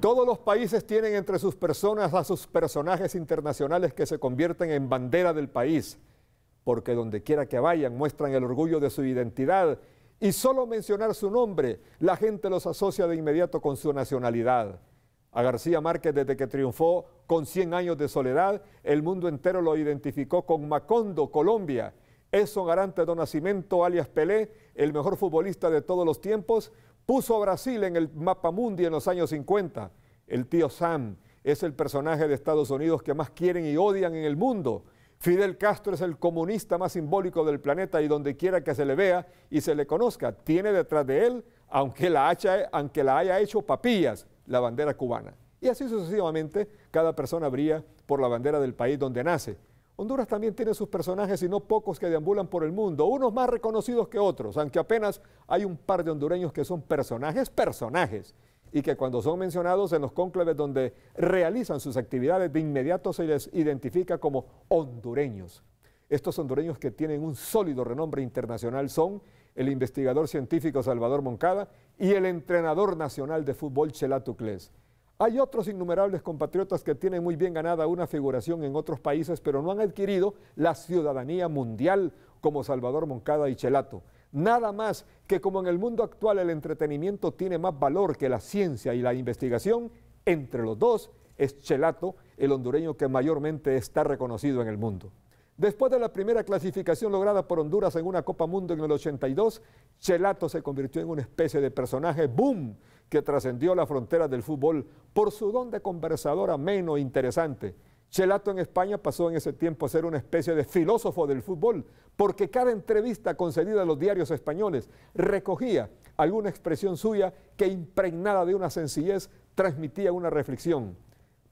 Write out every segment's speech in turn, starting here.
Todos los países tienen entre sus personas a sus personajes internacionales que se convierten en bandera del país, porque donde quiera que vayan muestran el orgullo de su identidad y solo mencionar su nombre, la gente los asocia de inmediato con su nacionalidad. A García Márquez, desde que triunfó con 100 años de soledad, el mundo entero lo identificó con Macondo, Colombia. Eso garante Don Nacimiento, alias Pelé, el mejor futbolista de todos los tiempos, Puso a Brasil en el mapa mundial en los años 50. El tío Sam es el personaje de Estados Unidos que más quieren y odian en el mundo. Fidel Castro es el comunista más simbólico del planeta y donde quiera que se le vea y se le conozca, tiene detrás de él, aunque la, aunque la haya hecho papillas, la bandera cubana. Y así sucesivamente, cada persona brilla por la bandera del país donde nace. Honduras también tiene sus personajes y no pocos que deambulan por el mundo, unos más reconocidos que otros, aunque apenas hay un par de hondureños que son personajes, personajes, y que cuando son mencionados en los cónclaves donde realizan sus actividades, de inmediato se les identifica como hondureños. Estos hondureños que tienen un sólido renombre internacional son el investigador científico Salvador Moncada y el entrenador nacional de fútbol Chela Tuclés. Hay otros innumerables compatriotas que tienen muy bien ganada una figuración en otros países, pero no han adquirido la ciudadanía mundial como Salvador Moncada y Chelato. Nada más que como en el mundo actual el entretenimiento tiene más valor que la ciencia y la investigación, entre los dos es Chelato el hondureño que mayormente está reconocido en el mundo. Después de la primera clasificación lograda por Honduras en una Copa Mundo en el 82, Chelato se convirtió en una especie de personaje boom que trascendió la frontera del fútbol por su don de conversador menos e interesante. Chelato en España pasó en ese tiempo a ser una especie de filósofo del fútbol, porque cada entrevista concedida a los diarios españoles recogía alguna expresión suya que impregnada de una sencillez transmitía una reflexión.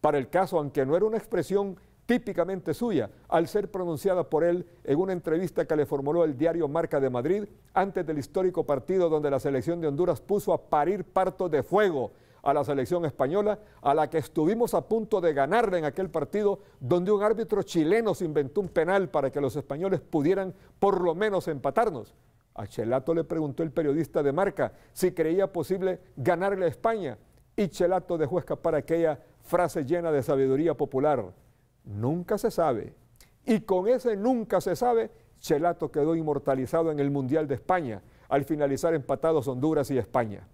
Para el caso, aunque no era una expresión típicamente suya, al ser pronunciada por él en una entrevista que le formuló el diario Marca de Madrid antes del histórico partido donde la selección de Honduras puso a parir parto de fuego a la selección española, a la que estuvimos a punto de ganarle en aquel partido donde un árbitro chileno se inventó un penal para que los españoles pudieran por lo menos empatarnos. A Chelato le preguntó el periodista de Marca si creía posible ganarle a España y Chelato dejó escapar aquella frase llena de sabiduría popular nunca se sabe. Y con ese nunca se sabe, Chelato quedó inmortalizado en el Mundial de España al finalizar empatados Honduras y España.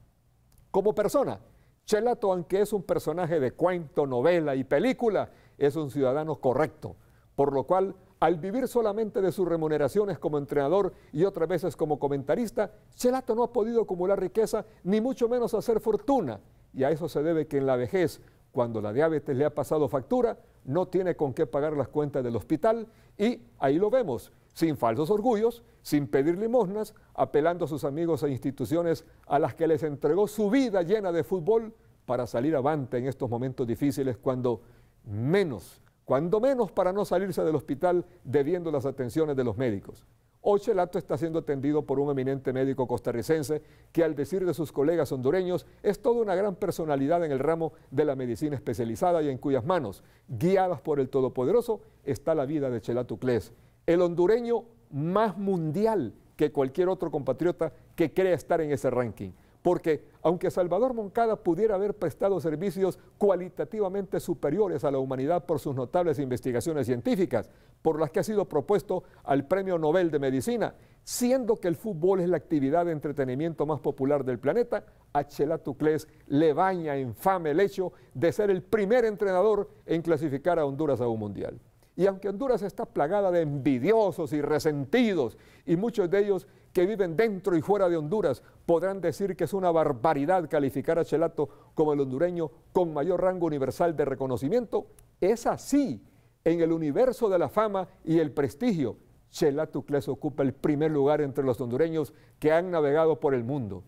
Como persona, Chelato, aunque es un personaje de cuento, novela y película, es un ciudadano correcto, por lo cual al vivir solamente de sus remuneraciones como entrenador y otras veces como comentarista, Chelato no ha podido acumular riqueza ni mucho menos hacer fortuna. Y a eso se debe que en la vejez cuando la diabetes le ha pasado factura, no tiene con qué pagar las cuentas del hospital y ahí lo vemos, sin falsos orgullos, sin pedir limosnas, apelando a sus amigos e instituciones a las que les entregó su vida llena de fútbol para salir avante en estos momentos difíciles cuando menos, cuando menos para no salirse del hospital debiendo las atenciones de los médicos. Ochelato está siendo atendido por un eminente médico costarricense que al decir de sus colegas hondureños es toda una gran personalidad en el ramo de la medicina especializada y en cuyas manos, guiadas por el Todopoderoso, está la vida de Chelato Clés, el hondureño más mundial que cualquier otro compatriota que crea estar en ese ranking porque aunque Salvador Moncada pudiera haber prestado servicios cualitativamente superiores a la humanidad por sus notables investigaciones científicas, por las que ha sido propuesto al Premio Nobel de Medicina, siendo que el fútbol es la actividad de entretenimiento más popular del planeta, a Tuclés le baña infame el hecho de ser el primer entrenador en clasificar a Honduras a un mundial. Y aunque Honduras está plagada de envidiosos y resentidos, y muchos de ellos que viven dentro y fuera de Honduras, podrán decir que es una barbaridad calificar a Chelato como el hondureño con mayor rango universal de reconocimiento, es así. En el universo de la fama y el prestigio, Chelato Cles ocupa el primer lugar entre los hondureños que han navegado por el mundo.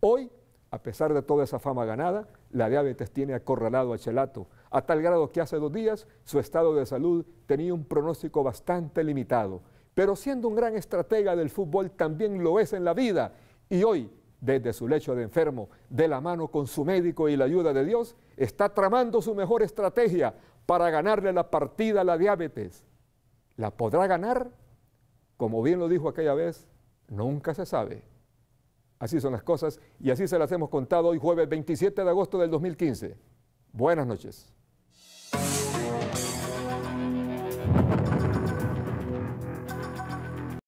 Hoy, a pesar de toda esa fama ganada, la diabetes tiene acorralado a Chelato a tal grado que hace dos días su estado de salud tenía un pronóstico bastante limitado. Pero siendo un gran estratega del fútbol, también lo es en la vida. Y hoy, desde su lecho de enfermo, de la mano con su médico y la ayuda de Dios, está tramando su mejor estrategia para ganarle la partida a la diabetes. ¿La podrá ganar? Como bien lo dijo aquella vez, nunca se sabe. Así son las cosas y así se las hemos contado hoy jueves 27 de agosto del 2015. Buenas noches.